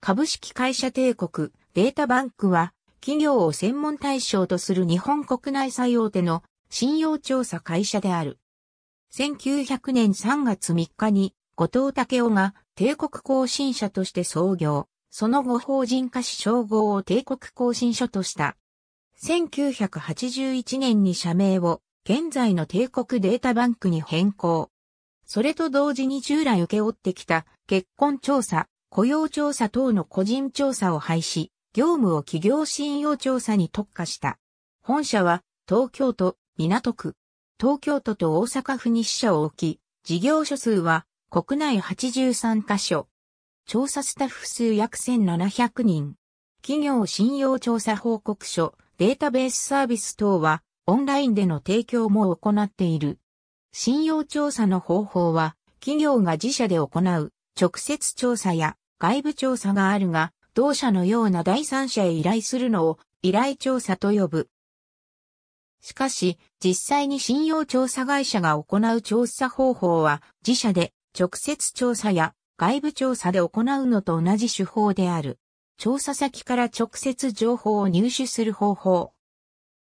株式会社帝国、データバンクは、企業を専門対象とする日本国内最大手の信用調査会社である。1900年3月3日に、後藤武雄が帝国更新社として創業、その後法人化し称号を帝国更新所とした。1981年に社名を現在の帝国データバンクに変更。それと同時に従来受け負ってきた結婚調査、雇用調査等の個人調査を廃止、業務を企業信用調査に特化した。本社は東京都、港区、東京都と大阪府に支社を置き、事業所数は国内83カ所。調査スタッフ数約1700人。企業信用調査報告書、データベースサービス等はオンラインでの提供も行っている。信用調査の方法は企業が自社で行う直接調査や外部調査があるが、同社のような第三者へ依頼するのを依頼調査と呼ぶ。しかし、実際に信用調査会社が行う調査方法は、自社で直接調査や外部調査で行うのと同じ手法である。調査先から直接情報を入手する方法。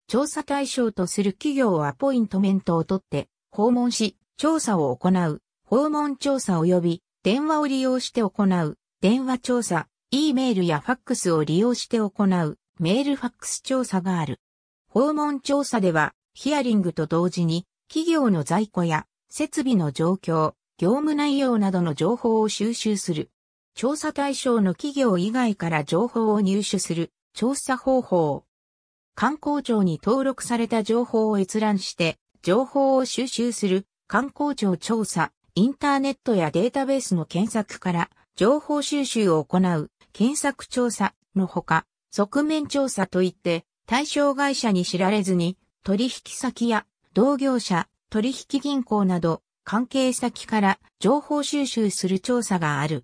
調査対象とする企業はアポイントメントを取って、訪問し、調査を行う、訪問調査及び電話を利用して行う、電話調査、E メールやファックスを利用して行う、メールファックス調査がある。訪問調査では、ヒアリングと同時に、企業の在庫や設備の状況、業務内容などの情報を収集する。調査対象の企業以外から情報を入手する調査方法。観光庁に登録された情報を閲覧して情報を収集する観光庁調査インターネットやデータベースの検索から情報収集を行う検索調査のほか、側面調査といって対象会社に知られずに取引先や同業者、取引銀行など関係先から情報収集する調査がある。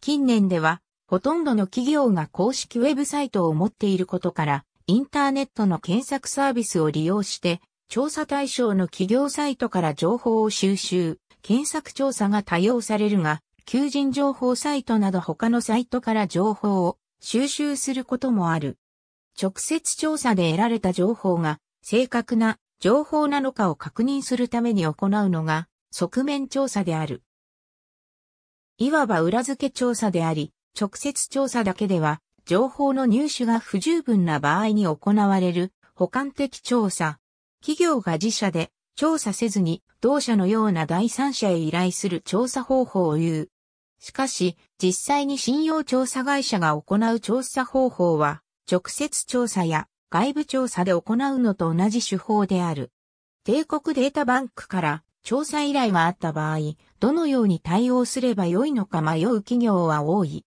近年ではほとんどの企業が公式ウェブサイトを持っていることからインターネットの検索サービスを利用して調査対象の企業サイトから情報を収集、検索調査が多用されるが、求人情報サイトなど他のサイトから情報を収集することもある。直接調査で得られた情報が正確な情報なのかを確認するために行うのが側面調査である。いわば裏付け調査であり、直接調査だけでは情報の入手が不十分な場合に行われる補完的調査。企業が自社で調査せずに同社のような第三者へ依頼する調査方法を言う。しかし、実際に信用調査会社が行う調査方法は、直接調査や外部調査で行うのと同じ手法である。帝国データバンクから調査依頼があった場合、どのように対応すればよいのか迷う企業は多い。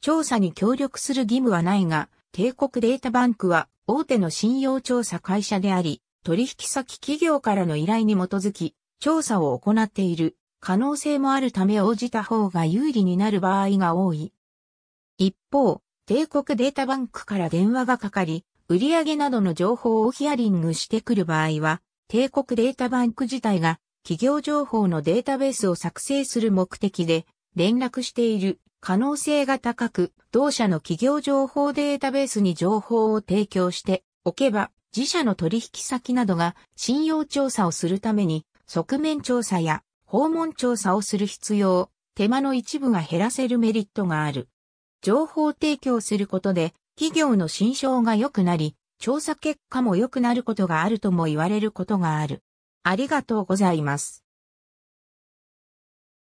調査に協力する義務はないが、帝国データバンクは大手の信用調査会社であり、取引先企業からの依頼に基づき、調査を行っている可能性もあるため応じた方が有利になる場合が多い。一方、帝国データバンクから電話がかかり、売上などの情報をヒアリングしてくる場合は、帝国データバンク自体が企業情報のデータベースを作成する目的で連絡している可能性が高く、同社の企業情報データベースに情報を提供しておけば、自社の取引先などが信用調査をするために、側面調査や訪問調査をする必要、手間の一部が減らせるメリットがある。情報提供することで、企業の心象が良くなり、調査結果も良くなることがあるとも言われることがある。ありがとうございます。